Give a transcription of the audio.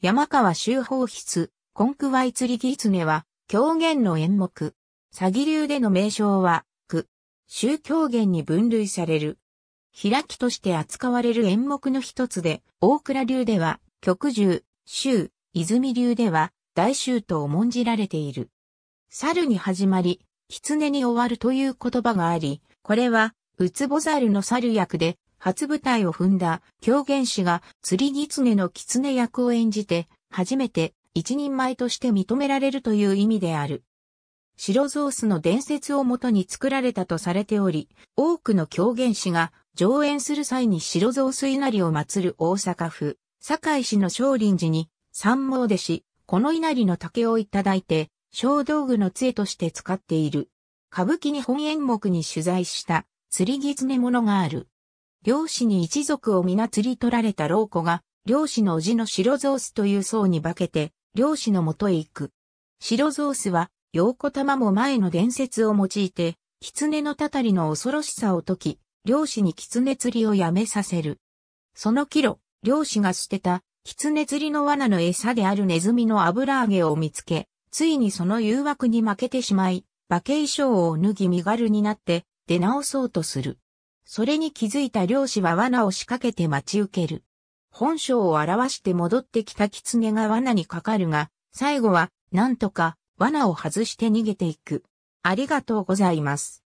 山川周法筆、コンクワイ釣りギツネは、狂言の演目。詐欺流での名称は、句、宗教言に分類される。開きとして扱われる演目の一つで、大倉流では、曲中、州、泉流では、大衆と重んじられている。猿に始まり、狐に終わるという言葉があり、これは、ウツボザルの猿役で、初舞台を踏んだ狂言師が釣り狐の狐役を演じて、初めて一人前として認められるという意味である。白ゾースの伝説をもとに作られたとされており、多くの狂言師が上演する際に白ゾース稲荷を祀る大阪府、堺市の少林寺に三毛弟子、この稲荷の竹をいただいて、小道具の杖として使っている。歌舞伎日本演目に取材した釣り狐のがある。漁師に一族を皆釣り取られた老子が、漁師の叔父の白ゾースという層に化けて、漁師の元へ行く。白ゾースは、陽子玉も前の伝説を用いて、狐のたたりの恐ろしさを解き、漁師に狐釣りをやめさせる。そのキ路、漁師が捨てた、狐釣りの罠の餌であるネズミの油揚げを見つけ、ついにその誘惑に負けてしまい、化け衣装を脱ぎ身軽になって、出直そうとする。それに気づいた漁師は罠を仕掛けて待ち受ける。本性を表して戻ってきた狐が罠にかかるが、最後は、なんとか、罠を外して逃げていく。ありがとうございます。